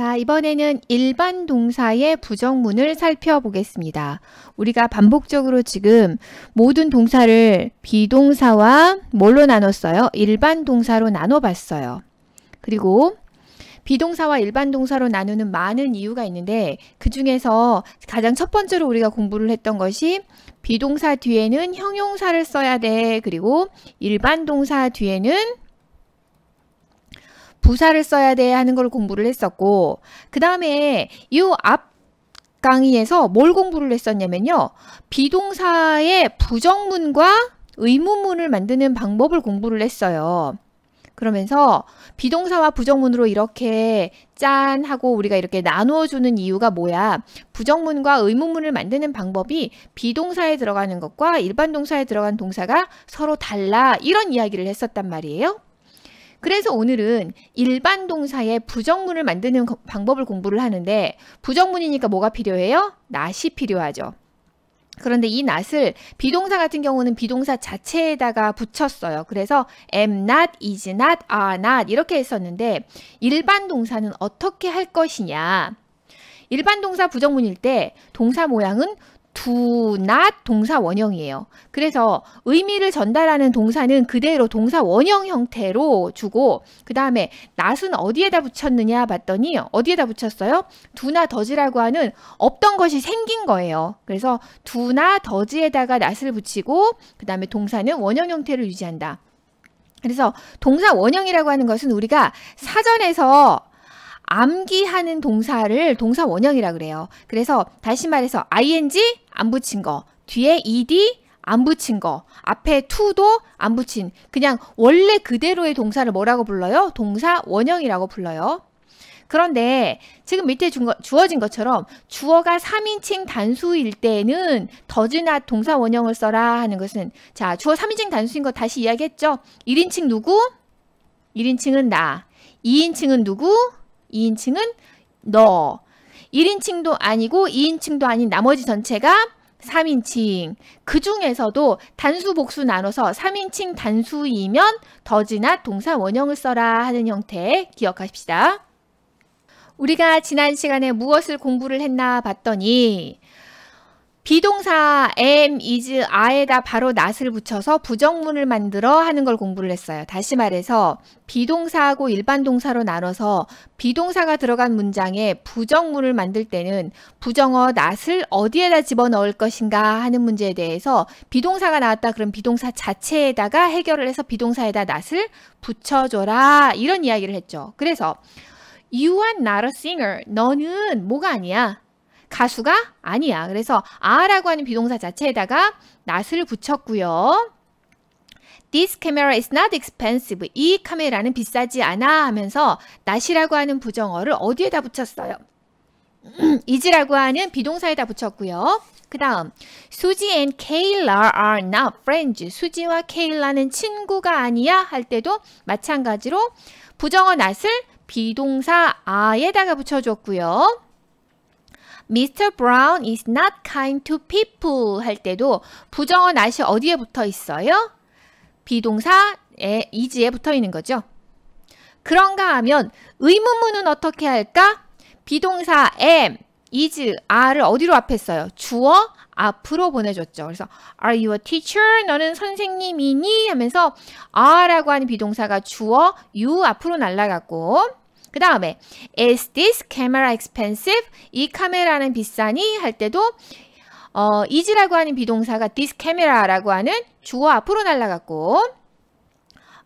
자, 이번에는 일반 동사의 부정문을 살펴보겠습니다. 우리가 반복적으로 지금 모든 동사를 비동사와 뭘로 나눴어요? 일반 동사로 나눠봤어요. 그리고 비동사와 일반 동사로 나누는 많은 이유가 있는데 그 중에서 가장 첫 번째로 우리가 공부를 했던 것이 비동사 뒤에는 형용사를 써야 돼. 그리고 일반 동사 뒤에는 부사를 써야 돼 하는 걸 공부를 했었고 그 다음에 이 앞 강의에서 뭘 공부를 했었냐면요. 비동사의 부정문과 의문문을 만드는 방법을 공부를 했어요. 그러면서 비동사와 부정문으로 이렇게 짠 하고 우리가 이렇게 나누어 주는 이유가 뭐야? 부정문과 의문문을 만드는 방법이 비동사에 들어가는 것과 일반 동사에 들어간 동사가 서로 달라 이런 이야기를 했었단 말이에요. 그래서 오늘은 일반 동사의 부정문을 만드는 방법을 공부를 하는데 부정문이니까 뭐가 필요해요? 낫이 필요하죠. 그런데 이낫을 비동사 같은 경우는 비동사 자체에다가 붙였어요. 그래서 am not, is not, are not 이렇게 했었는데 일반 동사는 어떻게 할 것이냐. 일반 동사 부정문일 때 동사 모양은 do not 동사 원형이에요. 그래서 의미를 전달하는 동사는 그대로 동사 원형 형태로 주고 그 다음에 not은 어디에다 붙였느냐 봤더니 어디에다 붙였어요? do나 does라고 하는 없던 것이 생긴 거예요. 그래서 do나 does에다가 not을 붙이고 그 다음에 동사는 원형 형태를 유지한다. 그래서 동사 원형이라고 하는 것은 우리가 사전에서 암기하는 동사를 동사 원형이라 그래요. 그래서 다시 말해서 ing 안 붙인 거, 뒤에 ed 안 붙인 거, 앞에 to도 안 붙인 그냥 원래 그대로의 동사를 뭐라고 불러요? 동사 원형이라고 불러요. 그런데 지금 밑에 주어진 것처럼 주어가 3인칭 단수일 때는 더즈나 동사 원형을 써라 하는 것은 자 주어 3인칭 단수인 거 다시 이야기했죠. 1인칭 누구? 1인칭은 나. 2인칭은 누구? 2인칭은 너. 1인칭도 아니고 2인칭도 아닌 나머지 전체가 3인칭. 그 중에서도 단수 복수 나눠서 3인칭 단수이면 더지나 동사 원형을 써라 하는 형태 기억하십시다. 우리가 지난 시간에 무엇을 공부를 했나 봤더니 비동사 am, is, are에다 바로 not을 붙여서 부정문을 만들어 하는 걸 공부를 했어요. 다시 말해서 비동사하고 일반 동사로 나눠서 비동사가 들어간 문장에 부정문을 만들 때는 부정어 not을 어디에다 집어넣을 것인가 하는 문제에 대해서 비동사가 나왔다 그럼 비동사 자체에다가 해결을 해서 비동사에다 not을 붙여줘라 이런 이야기를 했죠. 그래서 you are not a singer. 너는 뭐가 아니야. 가수가 아니야. 그래서 아라고 하는 비동사 자체에다가 not을 붙였고요. This camera is not expensive. 이 카메라는 비싸지 않아 하면서 not이라고 하는 부정어를 어디에다 붙였어요? is라고 하는 비동사에다 붙였고요. 그 다음 수지 and 케일라 are not friends. 수지와 케일라는 친구가 아니야 할 때도 마찬가지로 부정어 not을 비동사 아에다가 붙여줬고요. Mr. Brown is not kind to people 할 때도 부정어 not이 어디에 붙어 있어요? 비동사에 이지에 붙어 있는 거죠. 그런가 하면 의문문은 어떻게 할까? 비동사 am, is, are를 어디로 앞에 써요? 주어 앞으로 보내줬죠. 그래서 are you a teacher? 너는 선생님이니? 하면서 are라고 하는 비동사가 주어 you 앞으로 날라갔고 그 다음에 is this camera expensive? 이 카메라는 비싸니? 할 때도 어, is라고 하는 비동사가 this camera라고 하는 주어 앞으로 날라갔고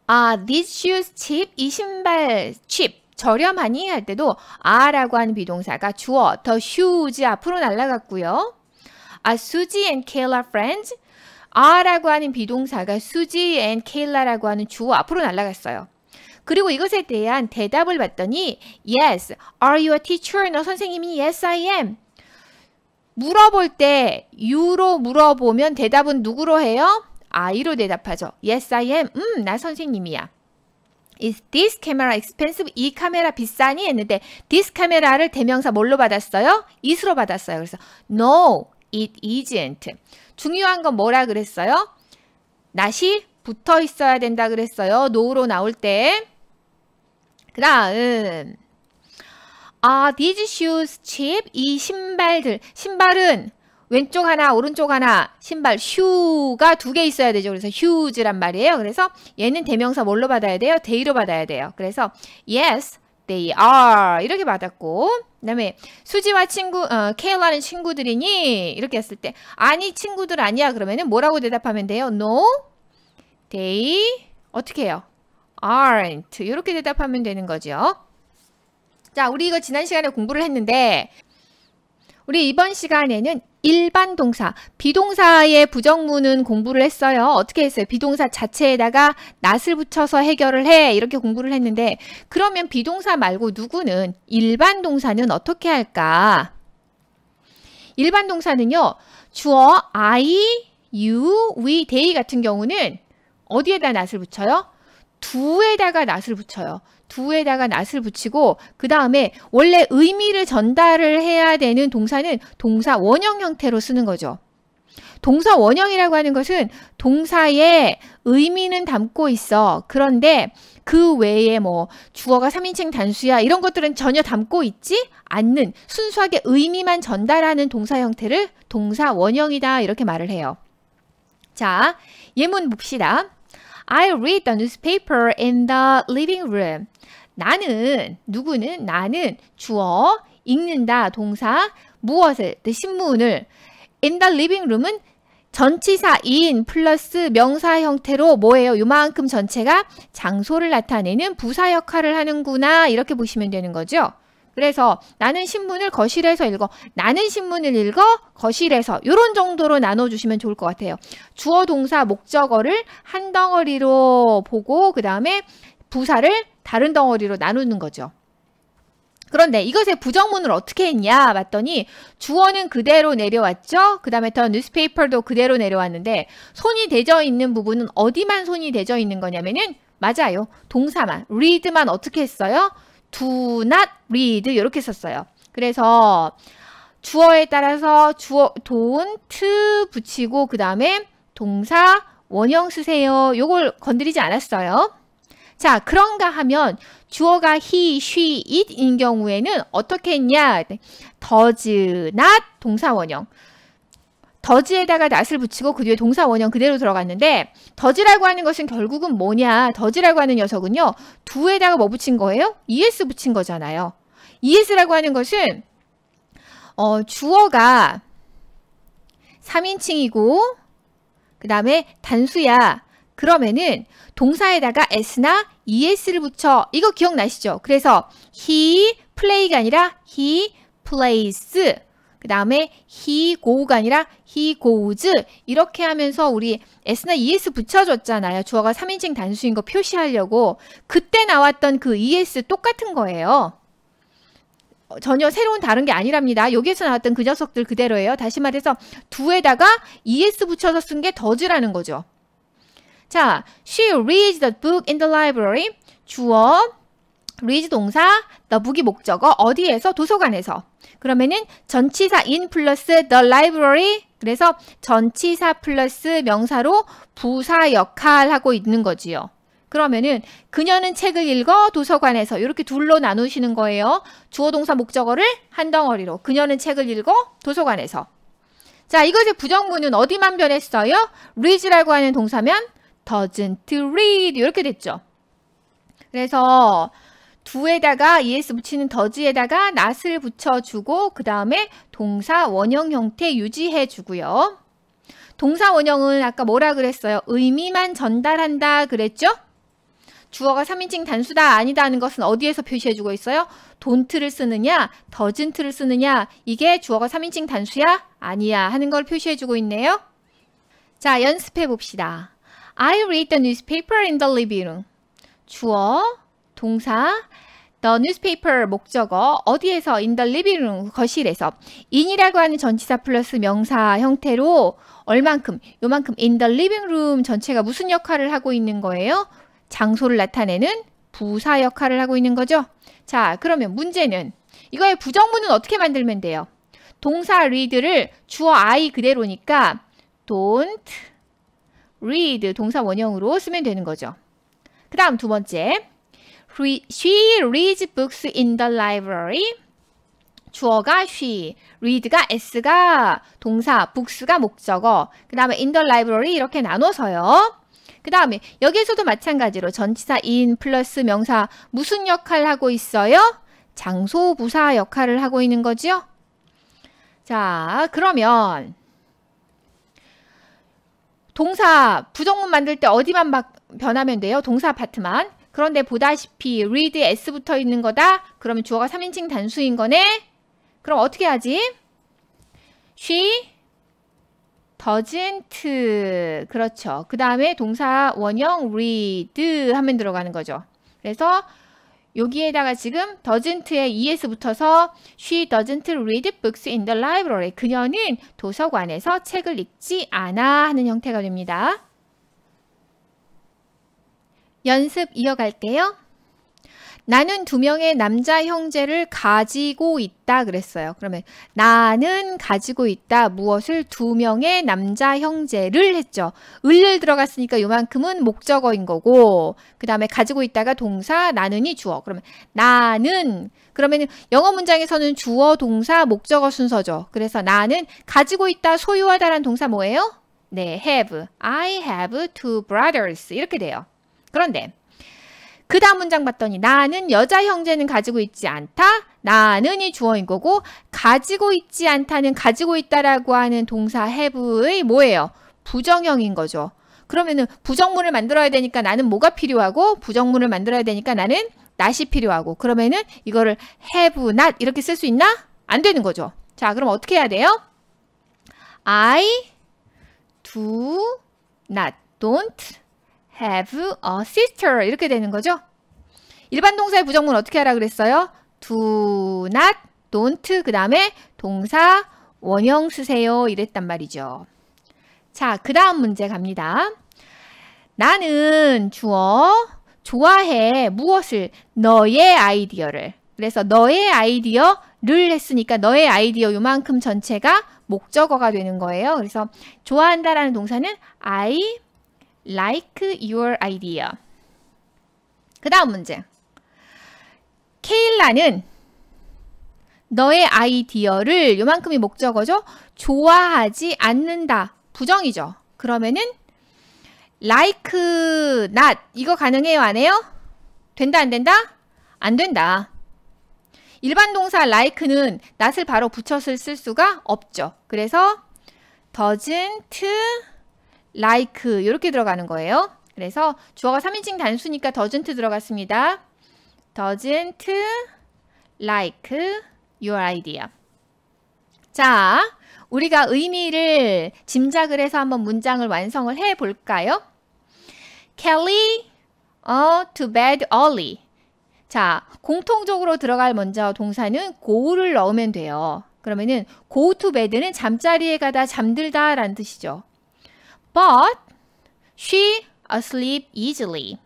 아, these shoes cheap? 이 신발 cheap 저렴하니? 할 때도 아라고 하는 비동사가 주어 the shoes 앞으로 날라갔고요 아, Suzy and Kayla friends? 아라고 하는 비동사가 Suzy and Kayla라고 하는 주어 앞으로 날라갔어요 그리고 이것에 대한 대답을 봤더니 Yes, are you a teacher? 너 선생님이 Yes, I am. 물어볼 때 you로 물어보면 대답은 누구로 해요? I로 대답하죠. Yes, I am. 음, 나 선생님이야. Is this camera expensive? 이 카메라 비싸니? 했는데 this 카메라를 대명사 뭘로 받았어요? is로 받았어요. 그래서 no, it isn't. 중요한 건 뭐라 그랬어요? 낫이 붙어 있어야 된다 그랬어요. no로 나올 때. 그 다음 아, these shoes cheap? 이 신발들, 신발은 왼쪽 하나, 오른쪽 하나, 신발, 슈가 두 개 있어야 되죠. 그래서 huge란 말이에요. 그래서 얘는 대명사 뭘로 받아야 돼요? 데이로 받아야 돼요. 그래서 yes, they are 이렇게 받았고 그 다음에 수지와 친구, 어, 케일라는 친구들이니? 이렇게 했을 때 아니, 친구들 아니야. 그러면 은 뭐라고 대답하면 돼요? no, they 어떻게 해요? aren't 이렇게 대답하면 되는 거죠. 자, 우리 이거 지난 시간에 공부를 했는데 우리 이번 시간에는 일반 동사, 비동사의 부정문은 공부를 했어요. 어떻게 했어요? 비동사 자체에다가 낫을 붙여서 해결을 해. 이렇게 공부를 했는데 그러면 비동사 말고 누구는 일반 동사는 어떻게 할까? 일반 동사는요. 주어 I, you, we, they 같은 경우는 어디에다 낫을 붙여요? 두에다가 낫을 붙여요. 두에다가 낫을 붙이고 그 다음에 원래 의미를 전달을 해야 되는 동사는 동사 원형 형태로 쓰는 거죠. 동사 원형이라고 하는 것은 동사의 의미는 담고 있어. 그런데 그 외에 뭐 주어가 3인칭 단수야 이런 것들은 전혀 담고 있지 않는 순수하게 의미만 전달하는 동사 형태를 동사 원형이다 이렇게 말을 해요. 자, 예문 봅시다. I read the newspaper in the living room. 나는 누구는 나는 주어 읽는다 동사 무엇을 네, 신문을 in the living room은 전치사 인 플러스 명사 형태로 뭐예요? 요만큼 전체가 장소를 나타내는 부사 역할을 하는구나 이렇게 보시면 되는 거죠. 그래서 나는 신문을 거실에서 읽어, 나는 신문을 읽어 거실에서 이런 정도로 나눠주시면 좋을 것 같아요. 주어 동사 목적어를 한 덩어리로 보고 그 다음에 부사를 다른 덩어리로 나누는 거죠. 그런데 이것의 부정문을 어떻게 했냐 봤더니 주어는 그대로 내려왔죠. 그 다음에 더 뉴스페이퍼도 그대로 내려왔는데 손이 대져 있는 부분은 어디만 손이 대져 있는 거냐면은 맞아요. 동사만, read만 어떻게 했어요? do not read 이렇게 썼어요. 그래서 주어에 따라서 주어 don't 붙이고 그 다음에 동사 원형 쓰세요. 요걸 건드리지 않았어요. 자 그런가 하면 주어가 he, she, it인 경우에는 어떻게 했냐 does not 동사 원형 더지에다가 낫을 붙이고 그 뒤에 동사 원형 그대로 들어갔는데 더지라고 하는 것은 결국은 뭐냐 더지라고 하는 녀석은요 두에다가 뭐 붙인 거예요? es 붙인 거잖아요 es라고 하는 것은 어, 주어가 3인칭이고 그 다음에 단수야 그러면은 동사에다가 s나 es를 붙여 이거 기억나시죠? 그래서 he play가 아니라 he plays 그 다음에 he go가 아니라 he goes 이렇게 하면서 우리 s나 es 붙여줬잖아요. 주어가 3인칭 단수인 거 표시하려고 그때 나왔던 그 es 똑같은 거예요. 어, 전혀 새로운 다른 게 아니랍니다. 여기에서 나왔던 그 녀석들 그대로예요. 다시 말해서 두에다가 es 붙여서 쓴 게 더즈라는 거죠. 자, she reads the book in the library. 주어 루이지 동사, the b o 목적어, 어디에서? 도서관에서. 그러면은 전치사 in 플러스 the library 그래서 전치사 플러스 명사로 부사 역할하고 있는 거지요. 그러면은 그녀는 책을 읽어 도서관에서 이렇게 둘로 나누시는 거예요. 주어 동사 목적어를 한 덩어리로 그녀는 책을 읽어 도서관에서 자 이것의 부정문은 어디만 변했어요? read라고 하는 동사면 doesn't read 이렇게 됐죠. 그래서 두에다가 es 붙이는 더즈에다가 not을 붙여주고 그 다음에 동사 원형 형태 유지해 주고요. 동사 원형은 아까 뭐라 그랬어요? 의미만 전달한다 그랬죠? 주어가 3인칭 단수다 아니다는 것은 어디에서 표시해주고 있어요? 돈트를 쓰느냐 더즌트를 쓰느냐 이게 주어가 3인칭 단수야? 아니야 하는 걸 표시해주고 있네요. 자 연습해 봅시다. I read the newspaper in the living room. 주어 동사 The newspaper 목적어 어디에서 in the living room 거실에서 in이라고 하는 전치사 플러스 명사 형태로 얼만큼 요만큼 in the living room 전체가 무슨 역할을 하고 있는 거예요? 장소를 나타내는 부사 역할을 하고 있는 거죠. 자 그러면 문제는 이거의 부정문은 어떻게 만들면 돼요? 동사 read를 주어 I 그대로니까 don't read 동사 원형으로 쓰면 되는 거죠. 그 다음 두 번째 She reads books in the library. 주어가 she, read가 s가 동사, books가 목적어. 그 다음에 in the library 이렇게 나눠서요. 그 다음에 여기에서도 마찬가지로 전치사 in 플러스 명사 무슨 역할 을 하고 있어요? 장소 부사 역할을 하고 있는 거지요. 자, 그러면 동사 부정문 만들 때 어디만 변하면 돼요? 동사 파트만. 그런데 보다시피 read s 붙어 있는 거다. 그러면 주어가 3인칭 단수인 거네. 그럼 어떻게 하지? she doesn't 그렇죠. 그 다음에 동사 원형 read 하면 들어가는 거죠. 그래서 여기에다가 지금 doesn't에 es 붙어서 she doesn't read books in the library. 그녀는 도서관에서 책을 읽지 않아 하는 형태가 됩니다. 연습 이어갈게요. 나는 두 명의 남자 형제를 가지고 있다 그랬어요. 그러면 나는 가지고 있다 무엇을 두 명의 남자 형제를 했죠. 을을 들어갔으니까 요만큼은 목적어인 거고 그 다음에 가지고 있다가 동사 나는이 주어 그러면 나는 그러면 영어 문장에서는 주어 동사 목적어 순서죠. 그래서 나는 가지고 있다 소유하다란 동사 뭐예요? 네, have. I have two brothers 이렇게 돼요. 그런데 그 다음 문장 봤더니 나는 여자 형제는 가지고 있지 않다. 나는 이 주어인 거고 가지고 있지 않다는 가지고 있다라고 하는 동사 have의 뭐예요? 부정형인 거죠. 그러면은 부정문을 만들어야 되니까 나는 뭐가 필요하고 부정문을 만들어야 되니까 나는 not이 필요하고 그러면은 이거를 have not 이렇게 쓸 수 있나? 안 되는 거죠. 자 그럼 어떻게 해야 돼요? I do not don't have a sister 이렇게 되는 거죠. 일반 동사의 부정문 어떻게 하라 그랬어요? do not, don't 그 다음에 동사 원형 쓰세요 이랬단 말이죠. 자, 그 다음 문제 갑니다. 나는 주어 좋아해 무엇을 너의 아이디어를 그래서 너의 아이디어를 했으니까 너의 아이디어 요만큼 전체가 목적어가 되는 거예요. 그래서 좋아한다라는 동사는 I like your idea. 그 다음 문제. 케일라는 너의 아이디어를 요만큼이 목적어죠. 좋아하지 않는다. 부정이죠. 그러면은 like not 이거 가능해요? 안 해요? 된다 안 된다? 안 된다. 일반 동사 like는 not을 바로 붙였을 쓸 수가 없죠. 그래서 doesn't like 이렇게 들어가는 거예요. 그래서 주어가 3인칭 단수니까 doesn't 들어갔습니다. doesn't like your idea. 자, 우리가 의미를 짐작을 해서 한번 문장을 완성을 해 볼까요? Kelly 어, to bed early. 자, 공통적으로 들어갈 먼저 동사는 go를 넣으면 돼요. 그러면은 go to bed는 잠자리에 가다 잠들다 라는 뜻이죠. But she asleep easily.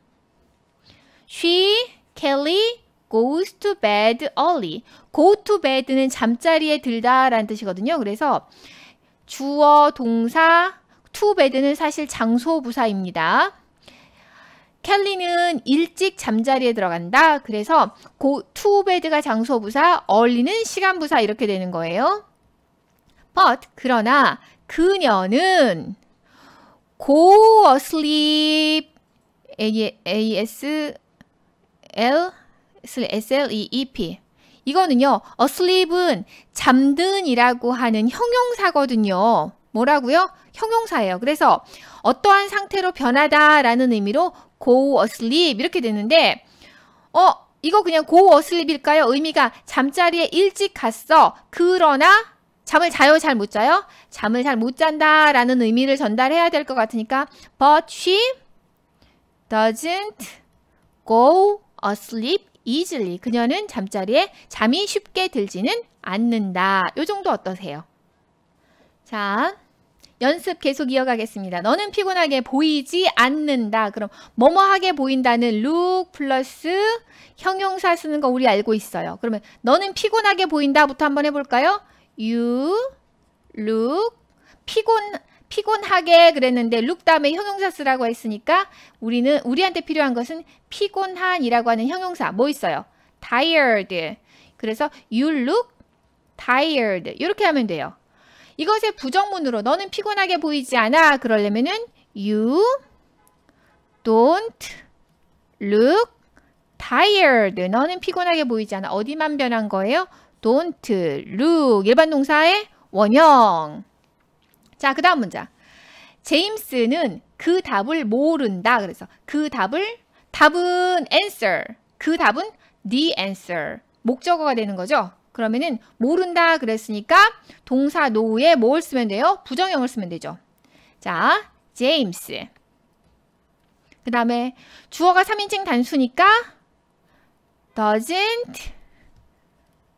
She, Kelly, goes to bed early. go to bed는 잠자리에 들다 라는 뜻이거든요. 그래서 주어 동사 to bed는 사실 장소 부사입니다. 켈리는 일찍 잠자리에 들어간다. 그래서 go to bed가 장소 부사, early는 시간 부사 이렇게 되는 거예요. but 그러나 그녀는 go asleep A, A S L S L E E P 이거는요. asleep은 잠든이라고 하는 형용사거든요. 뭐라고요? 형용사예요. 그래서 어떠한 상태로 변하다라는 의미로 go asleep 이렇게 되는데 어 이거 그냥 go asleep일까요? 의미가 잠자리에 일찍 갔어. 그러나 잠을 자요, 잘 못 자요? 잠을 잘 못 잔다 라는 의미를 전달해야 될 것 같으니까 But she doesn't go asleep easily. 그녀는 잠자리에 잠이 쉽게 들지는 않는다. 요 정도 어떠세요? 자, 연습 계속 이어가겠습니다. 너는 피곤하게 보이지 않는다. 그럼 뭐뭐하게 보인다는 look 플러스 형용사 쓰는 거 우리 알고 있어요. 그러면 너는 피곤하게 보인다부터 한번 해볼까요? you look 피곤 피곤하게 그랬는데 look 다음에 형용사 쓰라고 했으니까 우리는 우리한테 필요한 것은 피곤한이라고 하는 형용사 뭐 있어요? tired. 그래서 you look tired. 이렇게 하면 돼요. 이것의 부정문으로 너는 피곤하게 보이지 않아. 그러려면은 you don't look tired. 너는 피곤하게 보이지 않아. 어디만 변한 거예요? don't look 일반 동사의 원형. 자, 그 다음 문장. 제임스는 그 답을 모른다. 그래서 그 답을 답은 answer. 그 답은 the answer. 목적어가 되는 거죠. 그러면은 모른다 그랬으니까 동사 노우에 뭘 쓰면 돼요? 부정형을 쓰면 되죠. 자, 제임스. 그 다음에 주어가 3인칭 단수니까 doesn't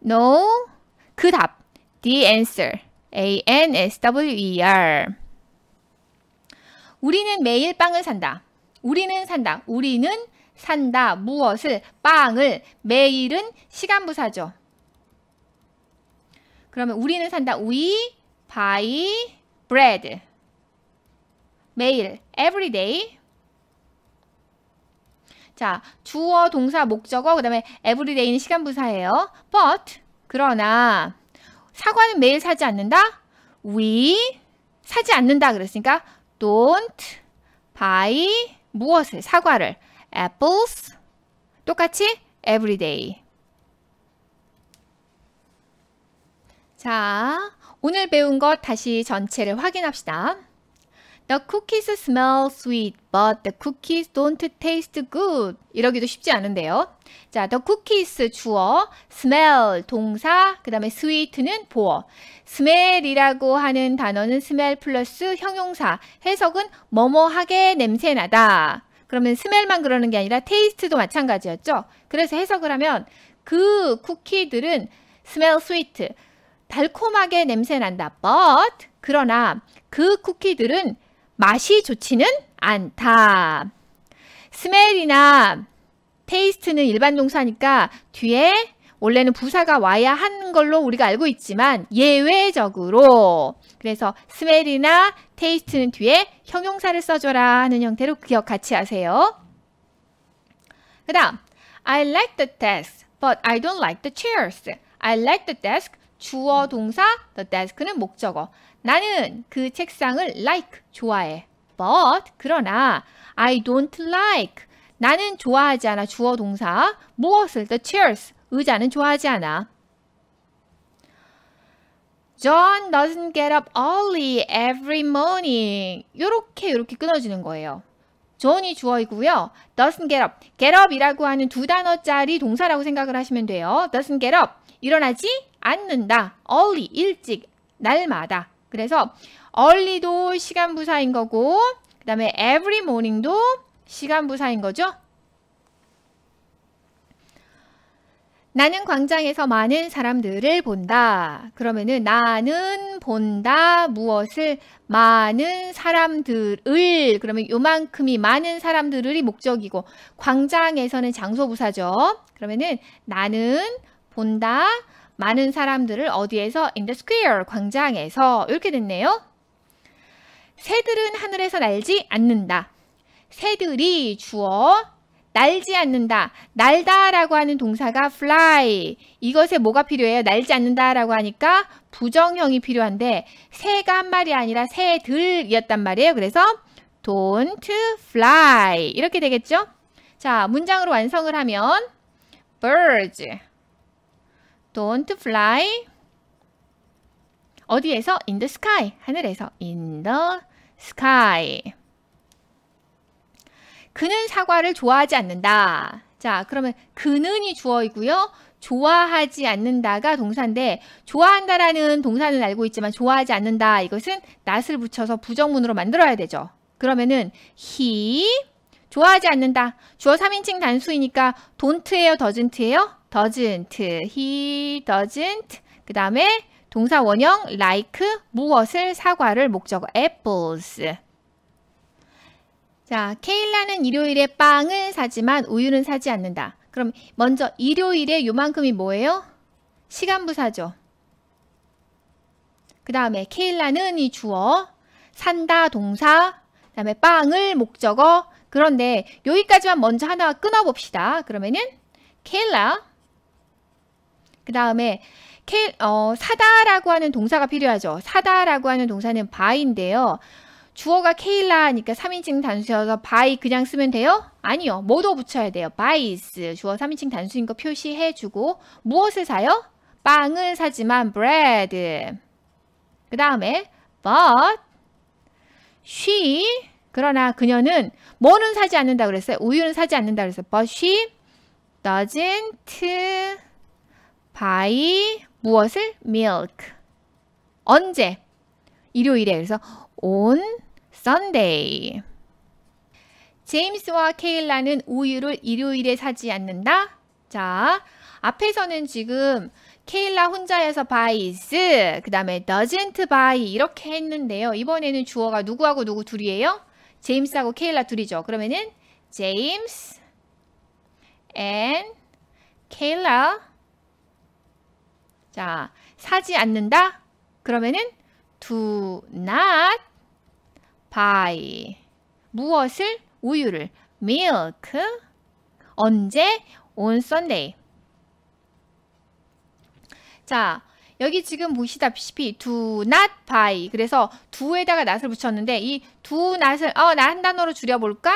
No. 그 답. The answer. A N S W E R. 우리는 매일 빵을 산다. 우리는 산다. 우리는 산다. 무엇을 빵을 매일은 시간 부사죠. 그러면 우리는 산다. We buy bread. 매일 every day 자, 주어, 동사, 목적어, 그 다음에 everyday는 시간 부사예요. but, 그러나, 사과는 매일 사지 않는다? we, 사지 않는다 그랬으니까 don't buy 무엇을, 사과를, apples, 똑같이 everyday. 자, 오늘 배운 것 다시 전체를 확인합시다. The cookies smell sweet, but the cookies don't taste good. 이러기도 쉽지 않은데요. 자, the cookies 주어, smell 동사, 그 다음에 sweet는 보어. smell이라고 하는 단어는 smell 플러스 형용사, 해석은 뭐뭐하게 냄새나다. 그러면 스멜만 그러는 게 아니라 테이스트도 마찬가지였죠. 그래서 해석을 하면 그 쿠키들은 smell sweet, 달콤하게 냄새난다. but 그러나 그 쿠키들은 맛이 좋지는 않다. 스멜이나 테이스트는 일반 동사니까 뒤에 원래는 부사가 와야 하는 걸로 우리가 알고 있지만 예외적으로 그래서 스멜이나 테이스트는 뒤에 형용사를 써줘라 하는 형태로 기억 같이 하세요. 그 다음 I like the desk but I don't like the chairs. I like the desk 주어 동사 the desk는 목적어 나는 그 책상을 like 좋아해. but 그러나 I don't like 나는 좋아하지 않아 주어 동사 무엇을 the chairs 의자는 좋아하지 않아. John doesn't get up early every morning. 요렇게 요렇게 끊어지는 거예요. j o h n 이 주어이고요. doesn't get up. get up이라고 하는 두 단어짜리 동사라고 생각을 하시면 돼요. doesn't get up. 일어나지 않는다. early 일찍 날마다 그래서 early도 시간 부사인 거고 그 다음에 every morning도 시간 부사인 거죠. 나는 광장에서 많은 사람들을 본다. 그러면은 나는 본다 무엇을 많은 사람들을 그러면 요만큼이 많은 사람들이 목적이고 광장에서는 장소 부사죠. 그러면은 나는 본다 많은 사람들을 어디에서 in the square 광장에서 이렇게 됐네요. 새들은 하늘에서 날지 않는다. 새들이 주어 날지 않는다. 날다라고 하는 동사가 fly. 이것에 뭐가 필요해요? 날지 않는다라고 하니까 부정형이 필요한데 새가 한 마리 아니라 새들이었단 말이에요. 그래서 don't fly 이렇게 되겠죠? 자, 문장으로 완성을 하면 birds Don't fly. 어디에서? In the sky. 하늘에서. In the sky. 그는 사과를 좋아하지 않는다. 자, 그러면 그는이 주어이고요. 좋아하지 않는다가 동사인데 좋아한다라는 동사는 알고 있지만 좋아하지 않는다 이것은 낫을 붙여서 부정문으로 만들어야 되죠. 그러면은 he 좋아하지 않는다. 주어 3인칭 단수이니까 don't예요, doesn't예요? doesn't, he doesn't. 그 다음에 동사 원형 like 무엇을 사과를 목적어 apples. 자, 케일라는 일요일에 빵을 사지만 우유는 사지 않는다. 그럼 먼저 일요일에 요만큼이 뭐예요? 시간부사죠. 그 다음에 케일라는 이 주어, 산다 동사, 그 다음에 빵을 목적어. 그런데 여기까지만 먼저 하나 끊어봅시다. 그러면은 케일라 그 다음에 어, 사다라고 하는 동사가 필요하죠. 사다라고 하는 동사는 바인데요. 주어가 케일라니까 3인칭 단수여서 바이 그냥 쓰면 돼요? 아니요. 뭐도 붙여야 돼요. 바이스 주어 3인칭 단수인 거 표시해주고 무엇을 사요? 빵을 사지만 bread 그 다음에 but she 그러나 그녀는 뭐는 사지 않는다 그랬어요? 우유는 사지 않는다 그랬어요. but she doesn't by 무엇을? milk. 언제? 일요일에. 그래서 on Sunday. 제임스와 케일라는 우유를 일요일에 사지 않는다. 자, 앞에서는 지금 케일라 혼자여서 buys, 그 다음에 doesn't buy 이렇게 했는데요. 이번에는 주어가 누구하고 누구 둘이에요? 제임스하고 케일라 둘이죠. 그러면은 제임스 and 케일라 자, 사지 않는다? 그러면은 do not buy 무엇을? 우유를 milk 언제? on Sunday 자, 여기 지금 보시다시피 do not buy 그래서 do에다가 not을 붙였는데 이 do not을 어, 나 한 단어로 줄여볼까?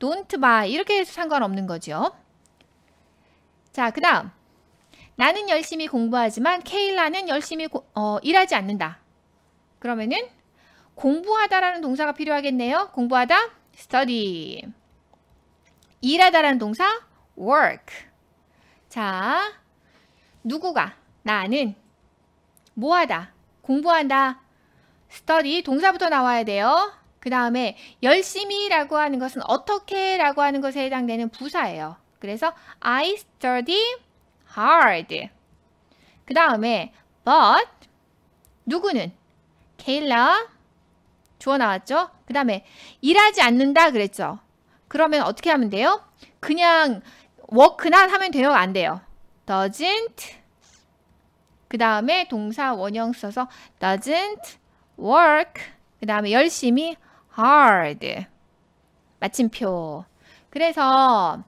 don't buy 이렇게 해도 상관없는 거죠. 자, 그 다음 나는 열심히 공부하지만 케일라는 열심히 고, 어, 일하지 않는다. 그러면은 공부하다라는 동사가 필요하겠네요. 공부하다 study. 일하다라는 동사 work. 자, 누구가 나는 뭐하다 공부한다 study 동사부터 나와야 돼요. 그 다음에 열심히 라고 하는 것은 어떻게 라고 하는 것에 해당되는 부사예요. 그래서 I study hard. 그 다음에 but 누구는? 케일라 주어 나왔죠? 그 다음에 일하지 않는다 그랬죠? 그러면 어떻게 하면 돼요? 그냥 워크나 하면 돼요? 안 돼요? doesn't 그 다음에 동사 원형 써서 doesn't work 그 다음에 열심히 hard 마침표 그래서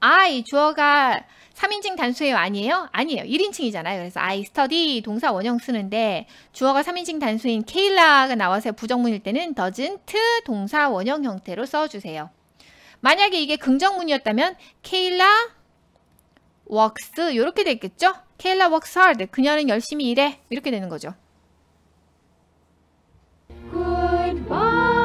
I 주어가 3인칭 단수예요? 아니에요? 아니에요. 1인칭이잖아요. 그래서 I study 동사 원형 쓰는데 주어가 3인칭 단수인 케일라가 나와서 부정문일 때는 doesn't 동사 원형 형태로 써주세요. 만약에 이게 긍정문이었다면 케일라 works 이렇게 됐겠죠? 케일라 works hard. 그녀는 열심히 일해. 이렇게 되는 거죠. Goodbye.